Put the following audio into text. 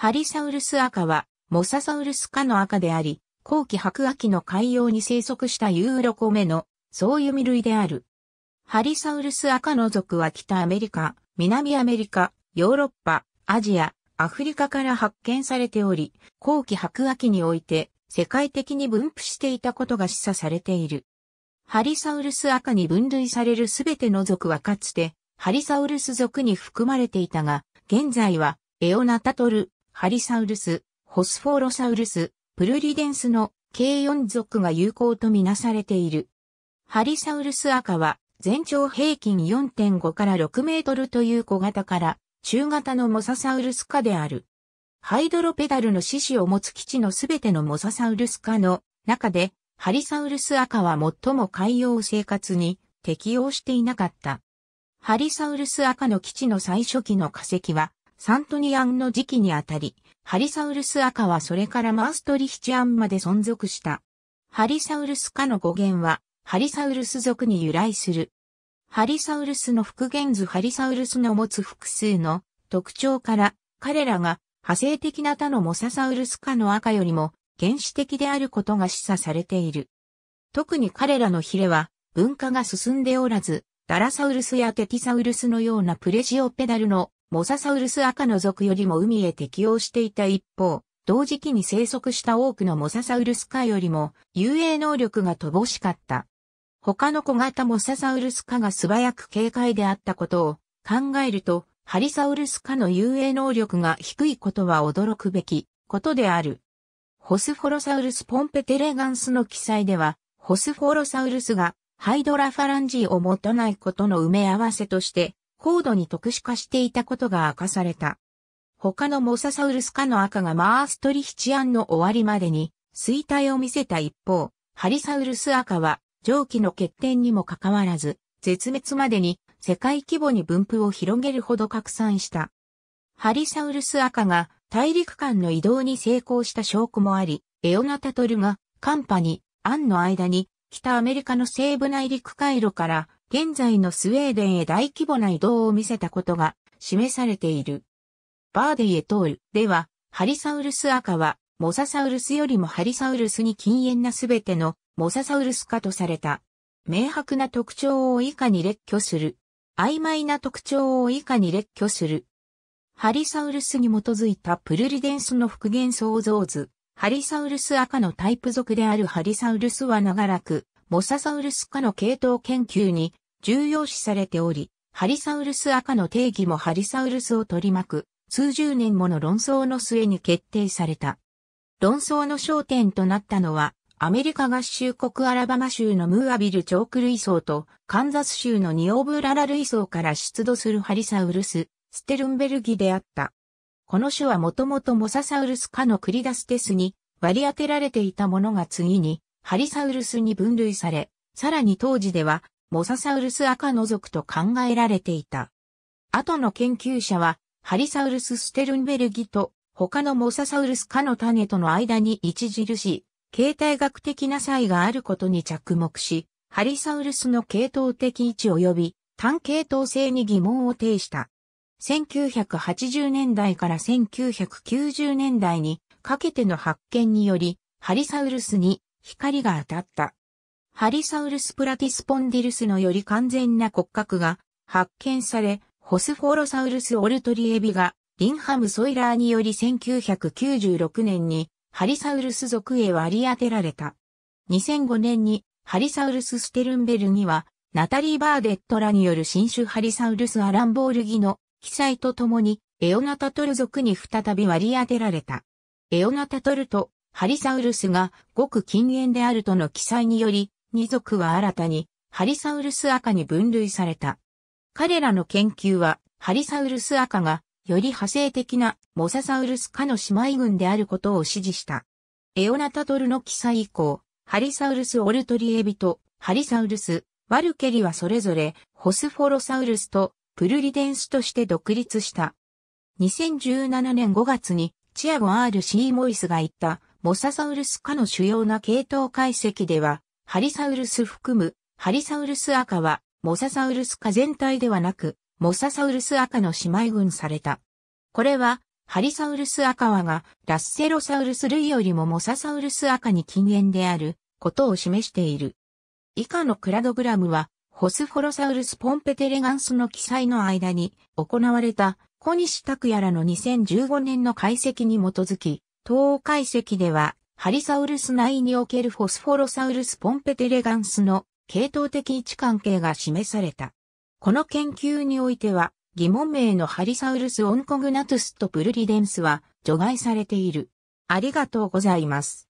ハリサウルス赤は、モササウルス科の赤であり、後期白亜紀の海洋に生息したユーロコメの、そういう類である。ハリサウルス赤の属は北アメリカ、南アメリカ、ヨーロッパ、アジア、アフリカから発見されており、後期白亜紀において、世界的に分布していたことが示唆されている。ハリサウルス赤に分類されるすべての属はかつて、ハリサウルス属に含まれていたが、現在は、エオナタトル、ハリサウルス、ホスフォーロサウルス、プルリデンスの計4属が有効とみなされている。ハリサウルス赤は全長平均4.5から6メートルという小型から中型のモササウルス科である。ハイドロペダルの獅子を持つ基地のすべてのモササウルス科の中でハリサウルス赤は最も海洋生活に適応していなかった。ハリサウルス赤の基地の最初期の化石はサントニアンの時期にあたり、ハリサウルス赤はそれからマーストリヒチアンまで存続した。ハリサウルス科の語源は、ハリサウルス族に由来する。ハリサウルスの復元図ハリサウルスの持つ複数の特徴から、彼らが派生的な他のモササウルス科の赤よりも原始的であることが示唆されている。特に彼らのヒレは文化が進んでおらず、ダラサウルスやテティサウルスのようなプレジオペダルのモササウルス赤の族よりも海へ適応していた一方、同時期に生息した多くのモササウルス科よりも遊泳能力が乏しかった。他の小型モササウルス科が素早く警戒であったことを考えると、ハリサウルス科の遊泳能力が低いことは驚くべきことである。ホスフォロサウルスポンペテレガンスの記載では、ホスフォロサウルスがハイドラファランジーを持たないことの埋め合わせとして、高度に特殊化していたことが明かされた。他のモササウルス科の赤がマーストリヒチアンの終わりまでに衰退を見せた一方、ハリサウルス赤は上記の欠点にもかかわらず、絶滅までに世界規模に分布を広げるほど拡散した。ハリサウルス赤が大陸間の移動に成功した証拠もあり、エオナタトルがカンパニ、アンの間に北アメリカの西部内陸回路から現在のスウェーデンへ大規模な移動を見せたことが示されている。バーデイエトールでは、ハリサウルス赤は、モササウルスよりもハリサウルスに禁煙なすべてのモササウルス化とされた。明白な特徴を以下に列挙する。曖昧な特徴を以下に列挙する。ハリサウルスに基づいたプルリデンスの復元創造図。ハリサウルス赤のタイプ属であるハリサウルスは長らくモササウルス科の系統研究に重要視されており、ハリサウルス赤の定義もハリサウルスを取り巻く数十年もの論争の末に決定された。論争の焦点となったのは、アメリカ合衆国アラバマ州のムーアビルチョーク類層とカンザス州のニオブララ類層から出土するハリサウルス、ステルンベルギであった。この種はもともとモササウルス科のクリダステスに割り当てられていたものが次にハリサウルスに分類され、さらに当時ではモササウルス赤の族と考えられていた。後の研究者は、ハリサウルスステルンベルギと他のモササウルス科の種との間に著しい形態学的な差異があることに着目し、ハリサウルスの系統的位置及び単系統性に疑問を呈した。1980年代から1990年代にかけての発見により、ハリサウルスに光が当たった。ハリサウルスプラティスポンディルスのより完全な骨格が発見され、ホスフォロサウルス・オルトリエビが、リンハム・ソイラーにより1996年に、ハリサウルス属へ割り当てられた。2005年に、ハリサウルス・ステルンベルには、ナタリー・バーデットらによる新種ハリサウルス・アランボールギの記載とともに、エオナタトル属に再び割り当てられた。エオナタトルとハリサウルスがごく近縁であるとの記載により、二族は新たにハリサウルス赤に分類された。彼らの研究は、ハリサウルス赤が、より派生的なモササウルス科の姉妹群であることを支持した。エオナタトルの記載以降、ハリサウルスオルトリエビとハリサウルス、ワルケリはそれぞれホスフォロサウルスとプルリデンスとして独立した。2017年5月にチアゴアール・シーモイスが言ったモササウルス科の主要な系統解析では、ハリサウルス含む、ハリサウルス赤は、モササウルス科全体ではなく、モササウルス赤の姉妹群された。これは、ハリサウルス赤はが、ラッセロサウルス類よりもモササウルス赤に近縁である、ことを示している。以下のクラドグラムは、ホスフォロサウルスポンペテレガンスの記載の間に行われた小西拓也らの2015年の解析に基づき、東海石では、ハリサウルス内におけるフォスフォロサウルスポンペテレガンスの系統的位置関係が示された。この研究においては、疑問名のハリサウルスオンコグナトゥスとプルリデンスは除外されている。ありがとうございます。